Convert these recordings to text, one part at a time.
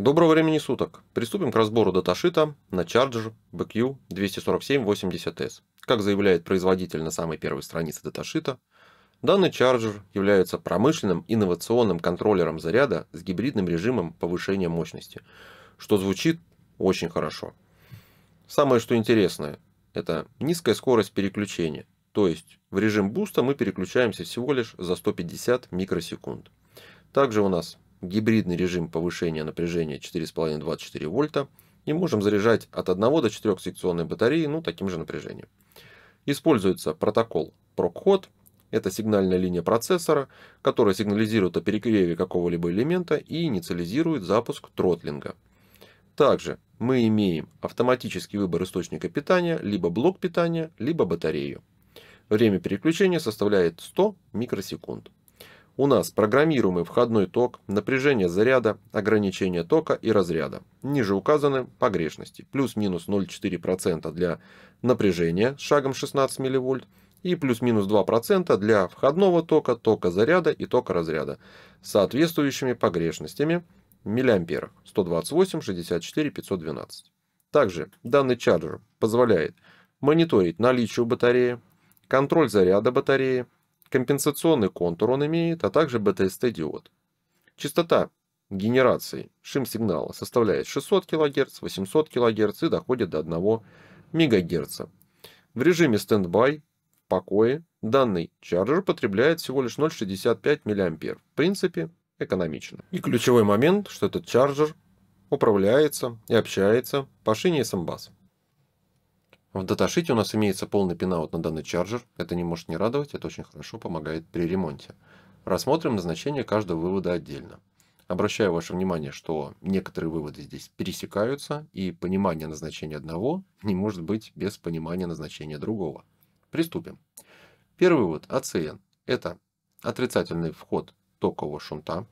Доброго времени суток. Приступим к разбору даташита на Charger BQ 24780S. Как заявляет производитель на самой первой странице даташита, данный Charger является промышленным инновационным контроллером заряда с гибридным режимом повышения мощности, что звучит очень хорошо. Самое что интересное, это низкая скорость переключения, то есть в режим буста мы переключаемся всего лишь за 150 микросекунд. Также у нас гибридный режим повышения напряжения 4,5-24 вольта и можем заряжать от 1 до 4 секционной батареи ну, таким же напряжением. Используется протокол PROCHOT, это сигнальная линия процессора, которая сигнализирует о перегреве какого-либо элемента и инициализирует запуск тротлинга. Также мы имеем автоматический выбор источника питания, либо блок питания, либо батарею. Время переключения составляет 100 микросекунд. У нас программируемый входной ток, напряжение заряда, ограничение тока и разряда. Ниже указаны погрешности. Плюс-минус 0,4% для напряжения с шагом 16 мВ и плюс-минус 2% для входного тока, тока заряда и тока разряда с соответствующими погрешностями миллиамперах 128, 64, 512. Также данный чарджер позволяет мониторить наличие батареи, контроль заряда батареи, Компенсационный контур он имеет, а также БТСТ-диод. Частота генерации шим-сигнала составляет 600 кГц, 800 кГц и доходит до 1 МГц. В режиме стендбай, в покое, данный чарджер потребляет всего лишь 0,65 мА. В принципе, экономично. И ключевой момент, что этот чарджер управляется и общается по шине SMBus. В даташите у нас имеется полный пинаут на данный чарджер. Это не может не радовать, это очень хорошо помогает при ремонте. Рассмотрим назначение каждого вывода отдельно. Обращаю ваше внимание, что некоторые выводы здесь пересекаются, и понимание назначения одного не может быть без понимания назначения другого. Приступим. Первый вывод АЦН – это отрицательный вход токового шунта,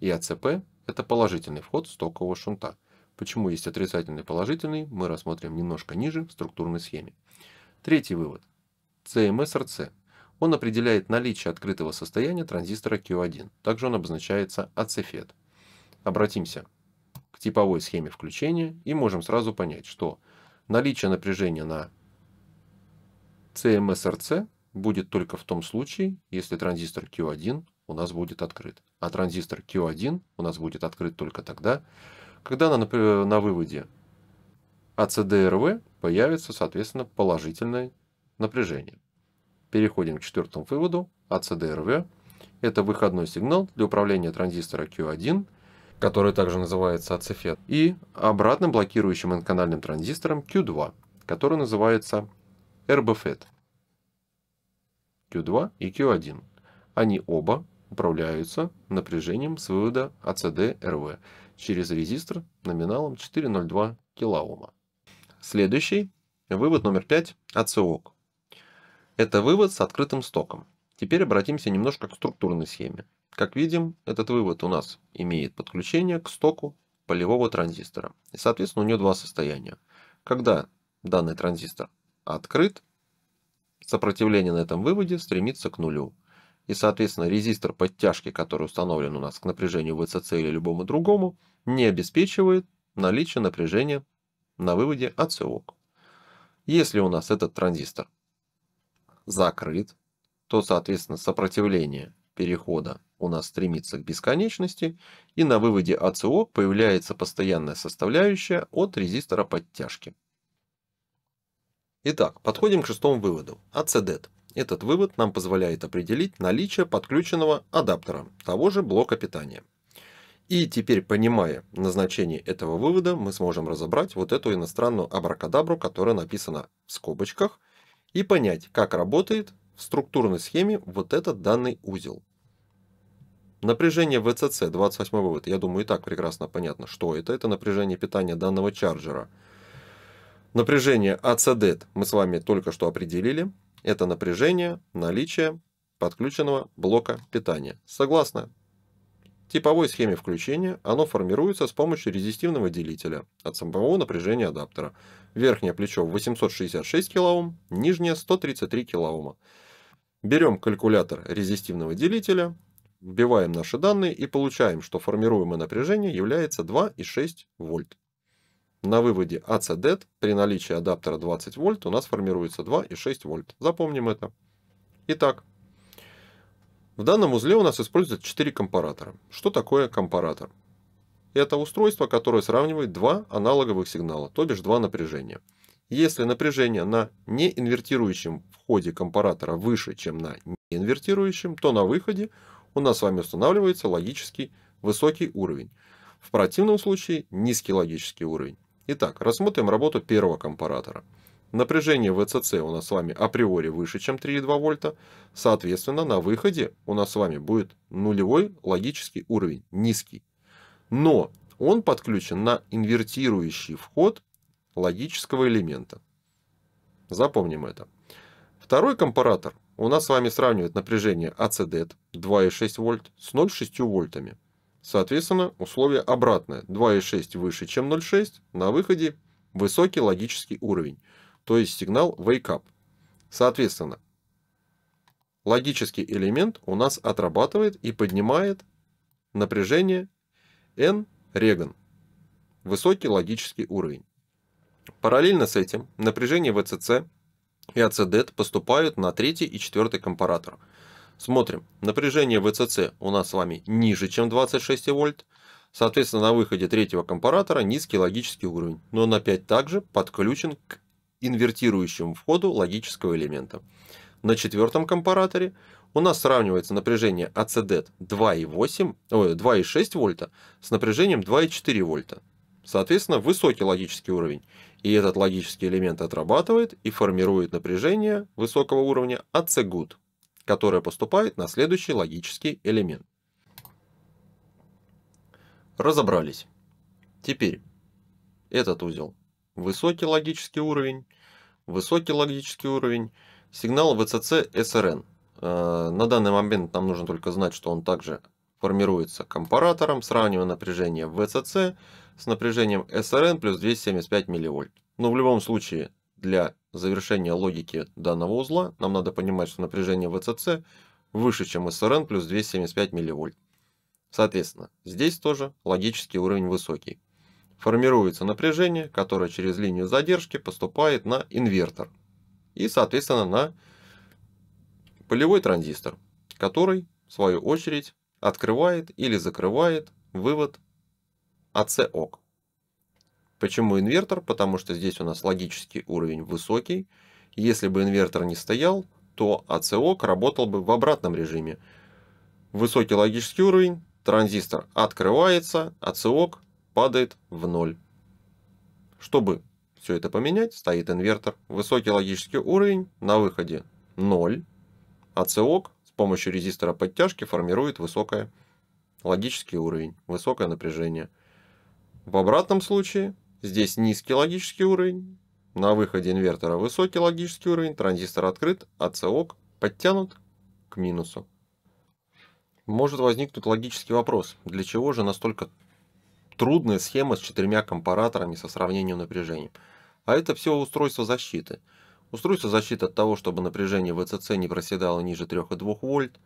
и АЦП – это положительный вход стокового шунта. Почему есть отрицательный и положительный, мы рассмотрим немножко ниже в структурной схеме. Третий вывод. cms Он определяет наличие открытого состояния транзистора Q1. Также он обозначается ACFET. Обратимся к типовой схеме включения и можем сразу понять, что наличие напряжения на cms будет только в том случае, если транзистор Q1 у нас будет открыт. А транзистор Q1 у нас будет открыт только тогда, когда она например, на выводе АЦДРВ появится, соответственно, положительное напряжение. Переходим к четвертому выводу АЦДРВ. Это выходной сигнал для управления транзистора Q1, который также называется АЦФЕТ, и обратным блокирующим n-канальным транзистором Q2, который называется РБФЕТ. Q2 и Q1. Они оба управляются напряжением с вывода АЦДРВ. рв через резистор номиналом 4,02 килоома. Следующий вывод номер 5 – АЦОК. Это вывод с открытым стоком. Теперь обратимся немножко к структурной схеме. Как видим, этот вывод у нас имеет подключение к стоку полевого транзистора. И, соответственно, у него два состояния. Когда данный транзистор открыт, сопротивление на этом выводе стремится к нулю и, соответственно, резистор подтяжки, который установлен у нас к напряжению ВЦЦ или любому другому, не обеспечивает наличие напряжения на выводе от Если у нас этот транзистор закрыт, то, соответственно, сопротивление перехода у нас стремится к бесконечности, и на выводе АЦО появляется постоянная составляющая от резистора подтяжки. Итак, подходим к шестому выводу а – АЦДЭТ – этот вывод нам позволяет определить наличие подключенного адаптера, того же блока питания. И теперь, понимая назначение этого вывода, мы сможем разобрать вот эту иностранную абракадабру, которая написана в скобочках, и понять, как работает в структурной схеме вот этот данный узел. Напряжение ВЦЦ, 28 вывод, я думаю, и так прекрасно понятно, что это. Это напряжение питания данного чарджера. Напряжение acd а мы с вами только что определили. Это напряжение, наличие подключенного блока питания. Согласно типовой схеме включения, оно формируется с помощью резистивного делителя от самого напряжения адаптера. Верхнее плечо 866 кОм, нижнее 133 кОм. Берем калькулятор резистивного делителя, вбиваем наши данные и получаем, что формируемое напряжение является 2,6 вольт. На выводе ACDET при наличии адаптера 20 вольт у нас формируется 2,6 вольт. Запомним это. Итак, в данном узле у нас используются 4 компаратора. Что такое компаратор? Это устройство, которое сравнивает два аналоговых сигнала, то бишь два напряжения. Если напряжение на неинвертирующем входе компаратора выше, чем на неинвертирующем, то на выходе у нас с вами устанавливается логический высокий уровень. В противном случае низкий логический уровень. Итак, рассмотрим работу первого компаратора. Напряжение ВЦЦ у нас с вами априори выше, чем 3,2 вольта. Соответственно, на выходе у нас с вами будет нулевой логический уровень, низкий. Но он подключен на инвертирующий вход логического элемента. Запомним это. Второй компаратор у нас с вами сравнивает напряжение ACDET а 2,6 вольт с 0,6 вольтами. Соответственно, условие обратное. 2,6 выше, чем 0,6. На выходе высокий логический уровень. То есть сигнал wake up. Соответственно, логический элемент у нас отрабатывает и поднимает напряжение N реган. Высокий логический уровень. Параллельно с этим напряжение VCC и АЦД поступают на третий и четвертый компаратор – Смотрим. Напряжение ВЦЦ у нас с вами ниже, чем 26 вольт. Соответственно, на выходе третьего компаратора низкий логический уровень, но он опять также подключен к инвертирующему входу логического элемента. На четвертом компараторе у нас сравнивается напряжение ACD 2,6 вольта с напряжением 2,4 вольта. Соответственно, высокий логический уровень. И этот логический элемент отрабатывает и формирует напряжение высокого уровня ACGUD которая поступает на следующий логический элемент. Разобрались. Теперь этот узел. Высокий логический уровень, высокий логический уровень, сигнал ВЦЦ СРН. Э, на данный момент нам нужно только знать, что он также формируется компаратором, сравнивая напряжение ВЦЦ с напряжением СРН плюс 275 милливольт. Но в любом случае для завершения логики данного узла нам надо понимать, что напряжение ВЦЦ выше, чем СРН плюс 275 милливольт. Соответственно, здесь тоже логический уровень высокий. Формируется напряжение, которое через линию задержки поступает на инвертор и, соответственно, на полевой транзистор, который, в свою очередь, открывает или закрывает вывод АЦ-ОК. Почему инвертор? Потому что здесь у нас логический уровень высокий. Если бы инвертор не стоял, то АЦОК работал бы в обратном режиме. Высокий логический уровень, транзистор открывается, АЦОК падает в ноль. Чтобы все это поменять, стоит инвертор. Высокий логический уровень, на выходе 0. АЦОК с помощью резистора подтяжки формирует высокое логический уровень, высокое напряжение. В обратном случае Здесь низкий логический уровень, на выходе инвертора высокий логический уровень, транзистор открыт, а ЦОК подтянут к минусу. Может возникнуть логический вопрос, для чего же настолько трудная схема с четырьмя компараторами со сравнением напряжения? А это все устройство защиты. Устройство защиты от того, чтобы напряжение ВЦЦ не проседало ниже 3,2 вольт,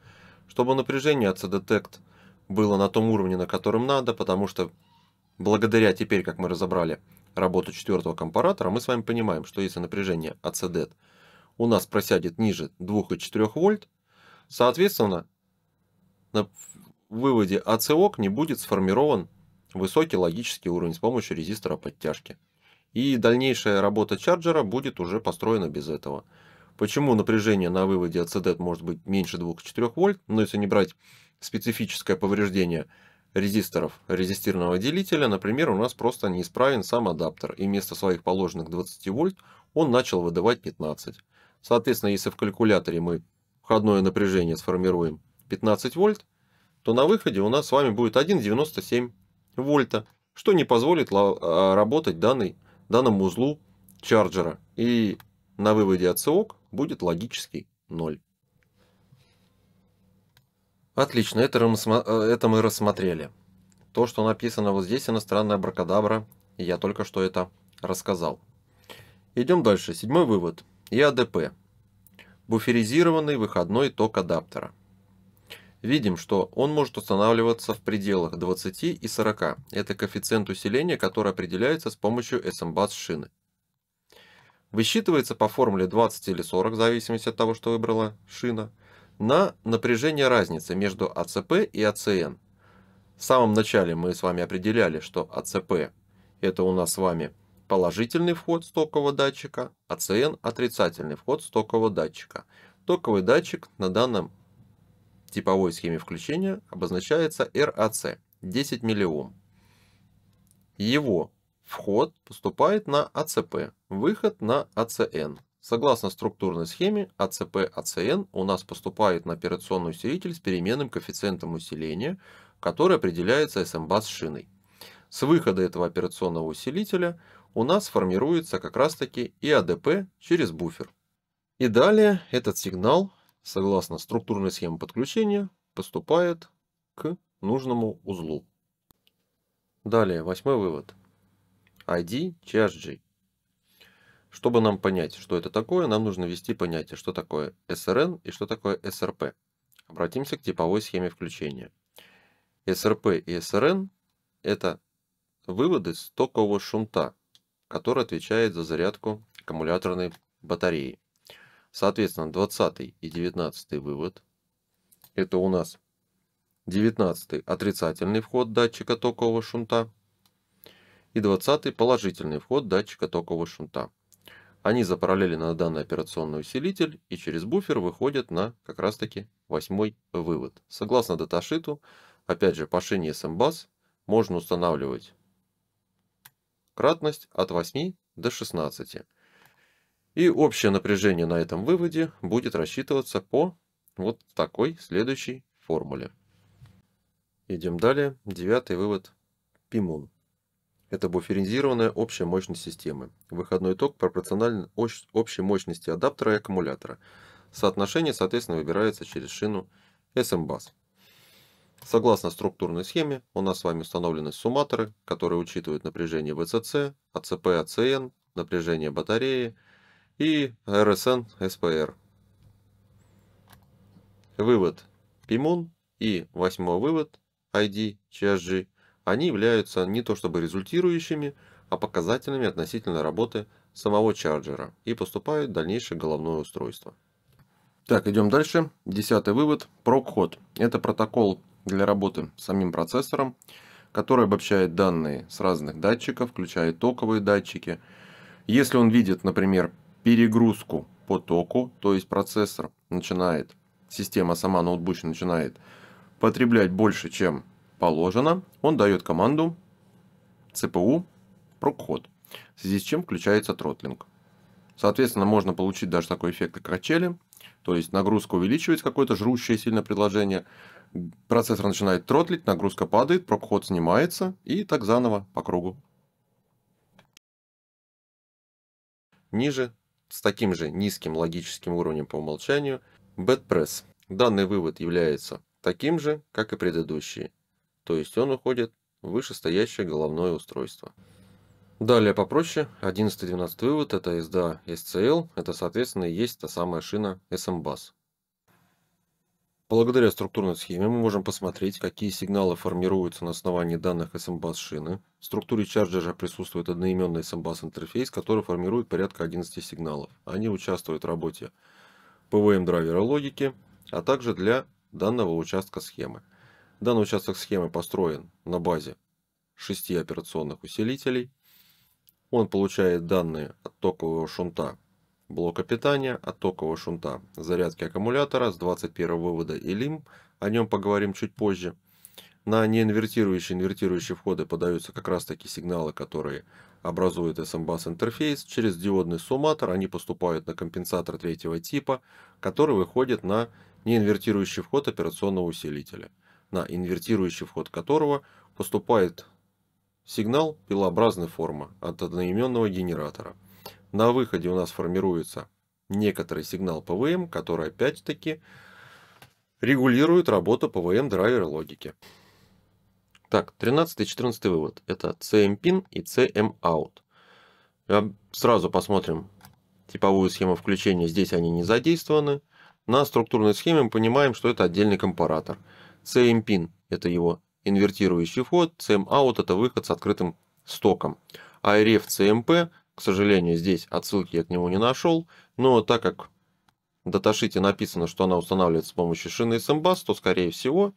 чтобы напряжение от detect было на том уровне, на котором надо, потому что благодаря теперь, как мы разобрали работу четвертого компаратора, мы с вами понимаем, что если напряжение АЦД у нас просядет ниже 2,4 вольт, соответственно, на выводе АЦОК не будет сформирован высокий логический уровень с помощью резистора подтяжки. И дальнейшая работа чарджера будет уже построена без этого. Почему напряжение на выводе от может быть меньше 2-4 вольт, но если не брать специфическое повреждение резисторов резистирного делителя, например, у нас просто неисправен сам адаптер, и вместо своих положенных 20 вольт он начал выдавать 15. Соответственно, если в калькуляторе мы входное напряжение сформируем 15 вольт, то на выходе у нас с вами будет 1,97 вольта, что не позволит а, работать данный, данному узлу чарджера. И на выводе от СОК будет логический 0. Отлично, это, э, это мы рассмотрели. То, что написано вот здесь, иностранная бракадабра, я только что это рассказал. Идем дальше. Седьмой вывод. ИАДП. Буферизированный выходной ток адаптера. Видим, что он может устанавливаться в пределах 20 и 40. Это коэффициент усиления, который определяется с помощью SMBAS шины. Высчитывается по формуле 20 или 40, в зависимости от того, что выбрала шина – на напряжение разницы между АЦП и АЦН. В самом начале мы с вами определяли, что АЦП это у нас с вами положительный вход стокового датчика, АЦН отрицательный вход стокового датчика. Токовый датчик на данном типовой схеме включения обозначается РАЦ, 10 миллиом. Его вход поступает на АЦП, выход на АЦН. Согласно структурной схеме, АЦП-АЦН у нас поступает на операционный усилитель с переменным коэффициентом усиления, который определяется СМБА с шиной. С выхода этого операционного усилителя у нас формируется как раз таки и АДП через буфер. И далее этот сигнал, согласно структурной схеме подключения, поступает к нужному узлу. Далее, восьмой вывод. ID ChargeG чтобы нам понять, что это такое, нам нужно ввести понятие, что такое SRN и что такое SRP. Обратимся к типовой схеме включения. SRP и SRN – это выводы с токового шунта, который отвечает за зарядку аккумуляторной батареи. Соответственно, 20 и 19 вывод – это у нас 19 отрицательный вход датчика токового шунта и 20 положительный вход датчика токового шунта. Они запараллелили на данный операционный усилитель и через буфер выходят на как раз таки восьмой вывод. Согласно даташиту, опять же по шине SMBAS можно устанавливать кратность от 8 до 16. И общее напряжение на этом выводе будет рассчитываться по вот такой следующей формуле. Идем далее. Девятый вывод. Пимун. Это буферизированная общая мощность системы. Выходной ток пропорционален общей мощности адаптера и аккумулятора. Соотношение, соответственно, выбирается через шину SMBUS. Согласно структурной схеме, у нас с вами установлены сумматоры, которые учитывают напряжение ВЦЦ, АЦП, АЦН, напряжение батареи и РСН, СПР. Вывод ПИМОН и восьмой вывод ID, CHG – они являются не то чтобы результирующими, а показателями относительно работы самого чарджера и поступают в дальнейшее головное устройство. Так, идем дальше. Десятый вывод. Прокход. Это протокол для работы с самим процессором, который обобщает данные с разных датчиков, включая токовые датчики. Если он видит, например, перегрузку по току, то есть процессор начинает, система сама ноутбучная начинает потреблять больше, чем положено, он дает команду CPU прокход, в связи с чем включается тротлинг. Соответственно, можно получить даже такой эффект, как качели, то есть нагрузка увеличивается, какое-то жрущее сильное предложение, процессор начинает тротлить, нагрузка падает, прокход снимается, и так заново по кругу. Ниже, с таким же низким логическим уровнем по умолчанию, bad Данный вывод является таким же, как и предыдущие то есть он уходит в вышестоящее головное устройство. Далее попроще, 11-12 вывод, это SDA SCL, это соответственно и есть та самая шина SMBus. Благодаря структурной схеме мы можем посмотреть, какие сигналы формируются на основании данных SMBus шины. В структуре чарджера присутствует одноименный SMBus интерфейс, который формирует порядка 11 сигналов. Они участвуют в работе PWM драйвера логики, а также для данного участка схемы. Данный участок схемы построен на базе 6 операционных усилителей. Он получает данные от токового шунта блока питания, от токового шунта зарядки аккумулятора с 21 вывода и лим. О нем поговорим чуть позже. На неинвертирующие инвертирующие входы подаются как раз таки сигналы, которые образуют SMBus эм интерфейс. Через диодный сумматор они поступают на компенсатор третьего типа, который выходит на неинвертирующий вход операционного усилителя на инвертирующий вход которого поступает сигнал пилообразной формы от одноименного генератора. На выходе у нас формируется некоторый сигнал ПВМ, который опять-таки регулирует работу ПВМ драйвера логики. Так, 13 и 14 вывод. Это CM-pin и CM-out. Сразу посмотрим типовую схему включения. Здесь они не задействованы. На структурной схеме мы понимаем, что это отдельный компаратор. CM-пин Pin это его инвертирующий вход, CM-out – это выход с открытым стоком. А CMP, эм к сожалению, здесь отсылки я к нему не нашел, но так как в даташите написано, что она устанавливается с помощью шины SMBus, то, скорее всего,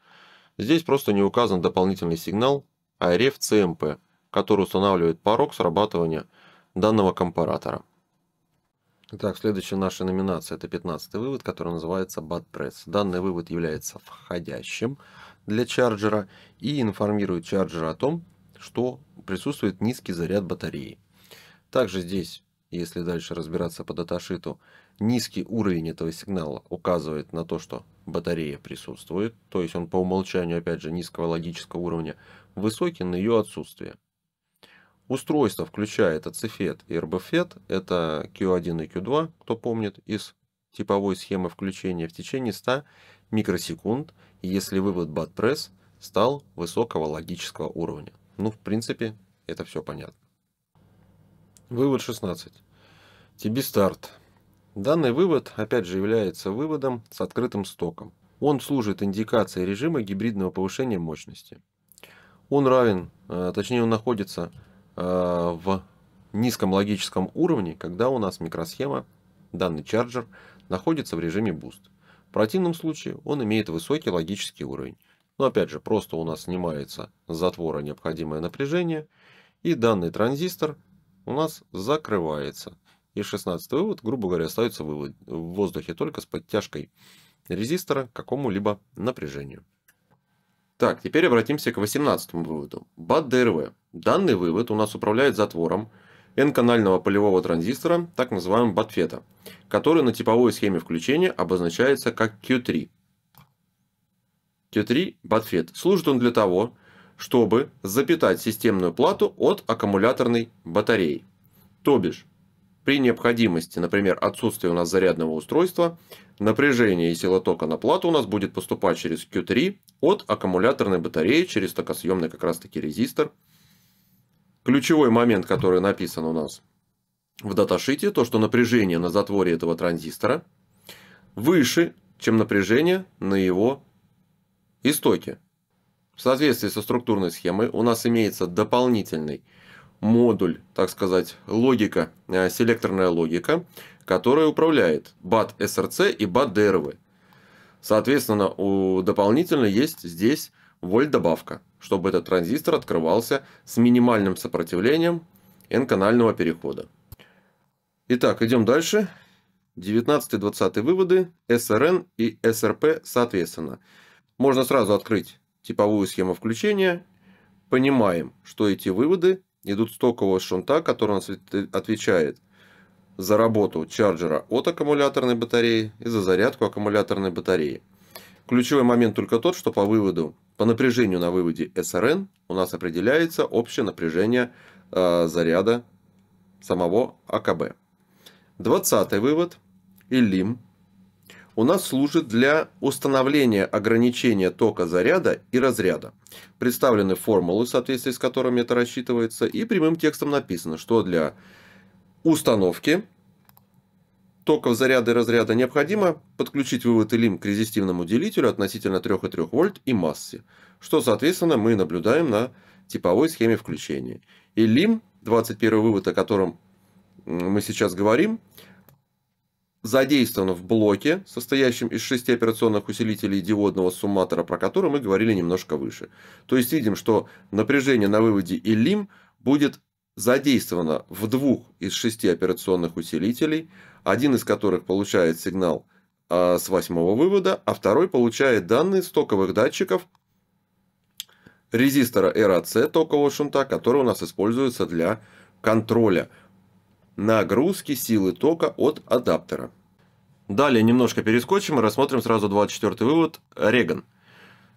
здесь просто не указан дополнительный сигнал ARF CMP, эм который устанавливает порог срабатывания данного компаратора. Итак, следующая наша номинация – это 15 вывод, который называется Bad Press. Данный вывод является входящим для чарджера и информирует чарджера о том, что присутствует низкий заряд батареи. Также здесь, если дальше разбираться по даташиту, низкий уровень этого сигнала указывает на то, что батарея присутствует, то есть он по умолчанию, опять же, низкого логического уровня, высокий на ее отсутствие устройство включает ацефет и РБФет, это Q1 и Q2, кто помнит, из типовой схемы включения в течение 100 микросекунд, если вывод bat стал высокого логического уровня. Ну, в принципе, это все понятно. Вывод 16. TB старт. Данный вывод, опять же, является выводом с открытым стоком. Он служит индикацией режима гибридного повышения мощности. Он равен, э, точнее он находится Э, в низком логическом уровне, когда у нас микросхема, данный чарджер, находится в режиме Boost. В противном случае он имеет высокий логический уровень. Но опять же, просто у нас снимается с затвора необходимое напряжение, и данный транзистор у нас закрывается. И 16 вывод, грубо говоря, остается в воздухе только с подтяжкой резистора к какому-либо напряжению. Так, теперь обратимся к 18 выводу. БАД-ДРВ. Данный вывод у нас управляет затвором N-канального полевого транзистора, так называемого батфета, который на типовой схеме включения обозначается как Q3. Q3 батфет Служит он для того, чтобы запитать системную плату от аккумуляторной батареи. То бишь, при необходимости, например, отсутствия у нас зарядного устройства, напряжение и сила тока на плату у нас будет поступать через Q3 от аккумуляторной батареи, через токосъемный как раз таки резистор, ключевой момент, который написан у нас в даташите, то, что напряжение на затворе этого транзистора выше, чем напряжение на его истоке. В соответствии со структурной схемой у нас имеется дополнительный модуль, так сказать, логика, э, селекторная логика, которая управляет бат SRC и бат DRV. Соответственно, у, дополнительно есть здесь вольт добавка, чтобы этот транзистор открывался с минимальным сопротивлением n-канального перехода. Итак, идем дальше. 19-20 выводы SRN и SRP соответственно. Можно сразу открыть типовую схему включения. Понимаем, что эти выводы идут с токового шунта, который у нас отвечает за работу чарджера от аккумуляторной батареи и за зарядку аккумуляторной батареи. Ключевой момент только тот, что по выводу, по напряжению на выводе СРН у нас определяется общее напряжение э, заряда самого АКБ. Двадцатый вывод, ИЛИМ, у нас служит для установления ограничения тока заряда и разряда. Представлены формулы, в соответствии с которыми это рассчитывается, и прямым текстом написано, что для установки токов заряда и разряда необходимо подключить вывод ИЛИМ к резистивному делителю относительно и 3,3 вольт и массе, что, соответственно, мы наблюдаем на типовой схеме включения. ИЛИМ, 21 вывод, о котором мы сейчас говорим, задействован в блоке, состоящем из шести операционных усилителей диодного сумматора, про который мы говорили немножко выше. То есть видим, что напряжение на выводе ИЛИМ будет задействовано в двух из шести операционных усилителей – один из которых получает сигнал а, с восьмого вывода, а второй получает данные стоковых датчиков резистора RAC а токового шунта, который у нас используется для контроля нагрузки силы тока от адаптера. Далее немножко перескочим и рассмотрим сразу 24 вывод Реган.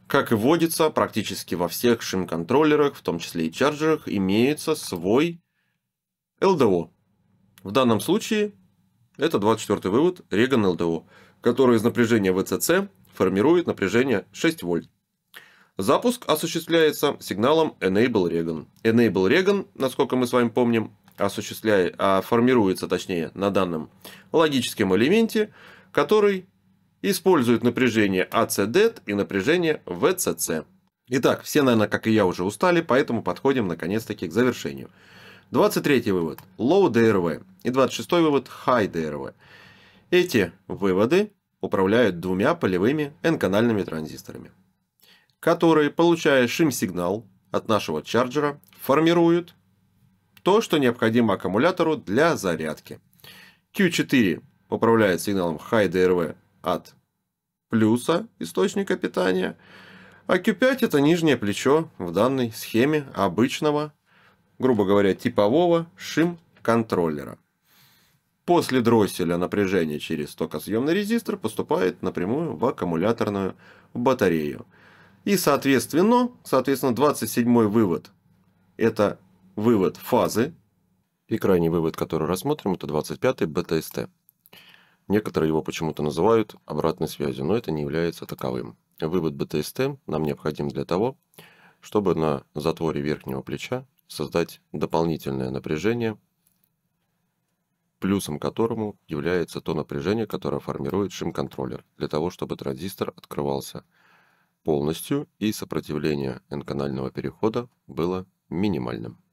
Как и вводится, практически во всех шим-контроллерах, в том числе и чарджерах, имеется свой LDO. В данном случае это 24 вывод Реган ЛДО, который из напряжения ВЦЦ формирует напряжение 6 вольт. Запуск осуществляется сигналом Enable Regan. Enable Regan, насколько мы с вами помним, осуществляет, а формируется точнее на данном логическом элементе, который использует напряжение ACD «А и напряжение VCC. Итак, все, наверное, как и я, уже устали, поэтому подходим наконец-таки к завершению. 23 вывод – low DRV и 26 вывод – high DRV. Эти выводы управляют двумя полевыми N-канальными транзисторами, которые, получая шим-сигнал от нашего чарджера, формируют то, что необходимо аккумулятору для зарядки. Q4 управляет сигналом High DRV от плюса источника питания, а Q5 это нижнее плечо в данной схеме обычного грубо говоря, типового шим-контроллера. После дросселя напряжение через токосъемный резистор поступает напрямую в аккумуляторную батарею. И, соответственно, соответственно 27 вывод – это вывод фазы. И крайний вывод, который рассмотрим, это 25-й БТСТ. Некоторые его почему-то называют обратной связью, но это не является таковым. Вывод БТСТ нам необходим для того, чтобы на затворе верхнего плеча создать дополнительное напряжение, плюсом которому является то напряжение, которое формирует шим-контроллер, для того, чтобы транзистор открывался полностью и сопротивление n-канального перехода было минимальным.